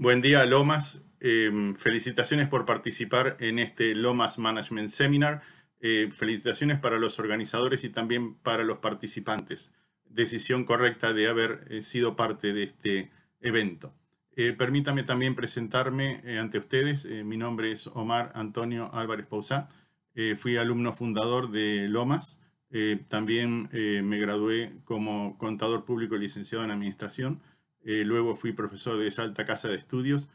Buen día, Lomas. Em, felicitaciones por participar en este Lomas Management Seminar. Eh, felicitaciones para los organizadores y también para los participantes. Decisión correcta de haber eh, sido parte de este evento. Eh, permítame también presentarme ante ustedes. mi nombre es Omar Antonio Álvarez Pausa, fui alumno fundador de Lomas. también me gradué como contador público licenciado en administración. Eh, luego fui profesor de Salta casa de estudios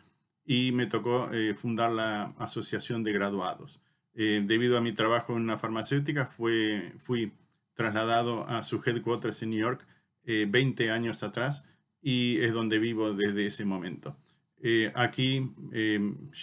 y me tocó eh, fundar la Asociación de Graduados. Eh, debido a mi trabajo en una farmacéutica, fui trasladado a su headquarters en New York 20 años atrás y es donde vivo desde ese momento. aquí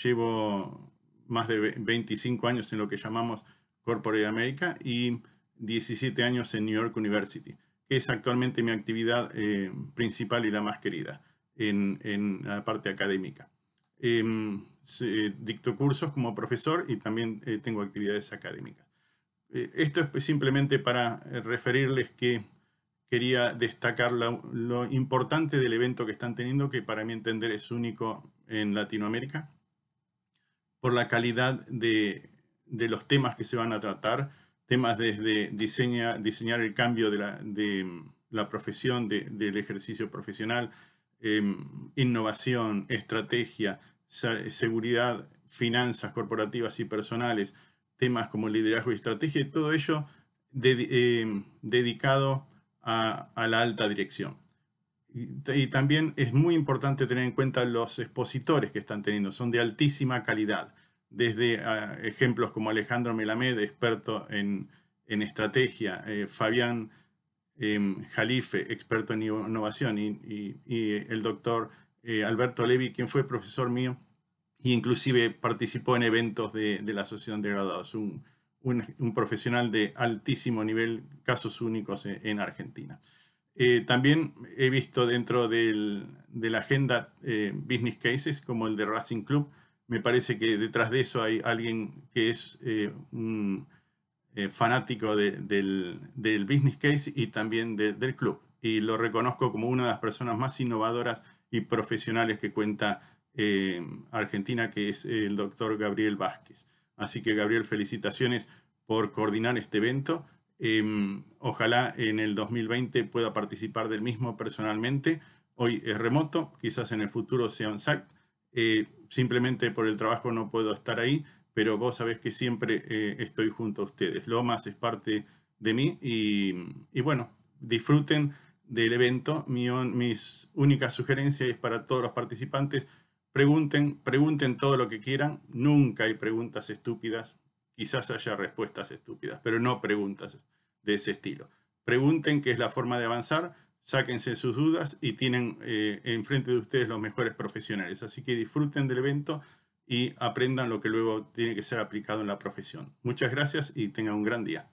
llevo más de 25 años en lo que llamamos Corporate America y 17 años en New York University es actualmente mi actividad eh, principal y la más querida en, la parte académica. Em, eh, dicto cursos como profesor y también eh, tengo actividades académicas. esto es pues simplemente para referirles que quería destacar lo importante del evento que están teniendo, que para mi entender es único en Latinoamérica, por la calidad de, de los temas que se van a tratar, temas desde diseña, diseñar el cambio de la, profesión, del ejercicio profesional, em, innovación, estrategia, seguridad, finanzas corporativas y personales, temas como liderazgo y estrategia, y todo ello em, dedicado a, la alta dirección. y también es muy importante tener en cuenta los expositores que están teniendo, son de altísima calidad desde ah, ejemplos como Alejandro Melamed, experto en, en estrategia, eh, Fabián em, Jalife, experto en innovación, y, el doctor eh, Alberto Levi, quien fue profesor mío, e inclusive participó en eventos de, de la Asociación de Graduados, un, un, profesional de altísimo nivel, casos únicos eh, en, Argentina. también he visto dentro de la agenda business cases como el de Racing Club, me parece que detrás de eso hay alguien que es eh, un eh, fanático del, business case y también del club. Y lo reconozco como una de las personas más innovadoras y profesionales que cuenta eh, Argentina, que es el doctor Gabriel Vázquez. Así que Gabriel, felicitaciones por coordinar este evento. Em, ojalá en el 2020 pueda participar del mismo personalmente. Hoy es remoto, quizás en el futuro sea un site simplemente por el trabajo no puedo estar ahí, pero vos sabés que siempre eh, estoy junto a ustedes. Lomas es parte de mí y, bueno, disfruten del evento. mis únicas sugerencias es para todos los participantes, pregunten, pregunten todo lo que quieran, nunca hay preguntas estúpidas, quizás haya respuestas estúpidas, pero no preguntas de ese estilo. Pregunten, qué es la forma de avanzar sáquense sus dudas y tienen eh, enfrente de ustedes los mejores profesionales. Así que disfruten del evento y aprendan lo que luego tiene que ser aplicado en la profesión. Muchas gracias y tengan un gran día.